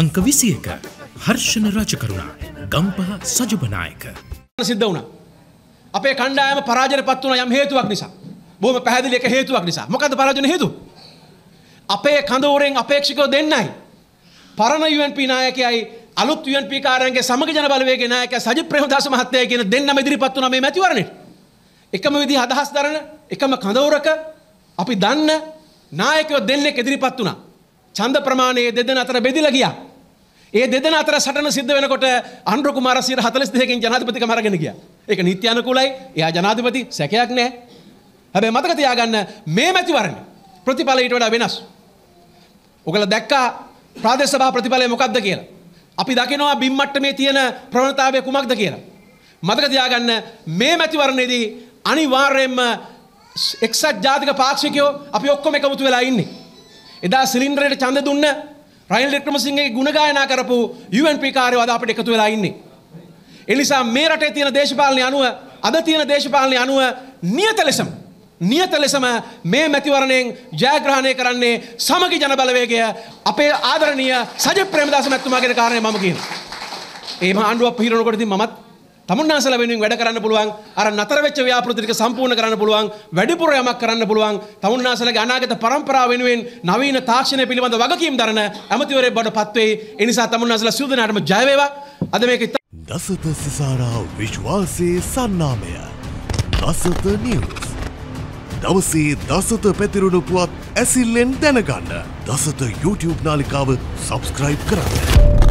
අංක විසි එක හර්ෂණ රාජකරුණා ගම්පහ සජබනායක. සිද්ධ වුණ. අපේ කණ්ඩායම පරාජන පත් වන යම් හේතුවක් නිසා. බොහම පැදිලි එක හේතුවක් නිසා මොකද පරාජන හේතු. අපේ කඳවරෙන් අපේක්ෂිකව දෙන්නයි. පරණ UNP නායකයයි අලුත් UNP කාරයන්ගේ සමග ජන බලවේග නායක සජිත් ප්‍රේමදාස මහත්තයා කියන දෙන්නම ඉදිරිපත් වුණා මේ මැතිවරණයට. එකම විදිහ අදහස් දරන එකම කඳවුරක අපි දන්න නායකයෝ දෙන්නෙක් ඉදිරිපත් වුණා. ඡන්ද ප්‍රමාණයේ දෙදෙනා අතර බෙදිලා ගියා. ඒ දෙදෙන අතර සටන සිද්ධ වෙනකොට අනුර කුමාරසිංහ 42කින් ජනාධිපතිකම අරගෙන ගියා. ඒක නීත්‍යානුකූලයි. එයා ජනාධිපති සැකයක් නැහැ. හැබැයි මතක තියාගන්න මේ මැතිවරණය ප්‍රතිඵල ඊට වඩා වෙනස්. ඔයගොල්ලෝ දැක්කා ප්‍රාදේශ සභා ප්‍රතිඵලය මොකක්ද කියලා. අපි දකිනවා බිම් මට්ටමේ තියෙන ප්‍රවණතාවය කුමක්ද කියලා. මතක තියාගන්න මේ මැතිවරණයේදී අනිවාර්යයෙන්ම එක්සත් ජාතික පාක්ෂිකයෝ අපි ඔක්කොම එකමුතු වෙලා ඉන්නේ. එදා සිලින්ඩරයට ඡන්ද දුන්න රයිල් ක්‍රමසිංහගේ ගුණගායනා කරපු UNP කාර්යවාද අපිට එකතු වෙලා ඉන්නේ. එනිසා මේ රටේ තියෙන දේශපාලනය අනුව අද තියෙන දේශපාලනය අනුව නියත ලෙසම නියත ලෙසම මේ මැතිවරණයෙන් ජයග්‍රහණය කරන්නේ සමගි ජනබලවේගය අපේ ආදරණීය සජිත් ප්‍රේමදාස මැතිතුමාගේ කාරණේ මම කියනවා. ඒ මහා ආණ්ඩුව පිහිරනකොට ඉතින් මමත් තමන්නාසල වෙනුවෙන් වැඩ කරන්න පුළුවන් අර නතර වෙච්ච ව්‍යාපෘති ටික සම්පූර්ණ කරන්න පුළුවන් වැඩිපුර යමක් කරන්න පුළුවන් තමන්නාසලගේ අනාගත පරම්පරාව වෙනුවෙන් නවීන තාක්ෂණය පිළිබඳ වගකීම් දරන ඇමතිවරයෙක් බවට පත් වෙයි ඒ නිසා තමන්නාසල සියලු දෙනාටම ජය වේවා අද මේක දසත සිසාරා විශ්වාසයේ සන්නාමය දසත නිවස් දවසේ දසත පැතිරුණු පුවත් ඇසිල්ලෙන් දැනගන්න දසත YouTube නාලිකාව සබස්ක්‍රයිබ් කරන්න.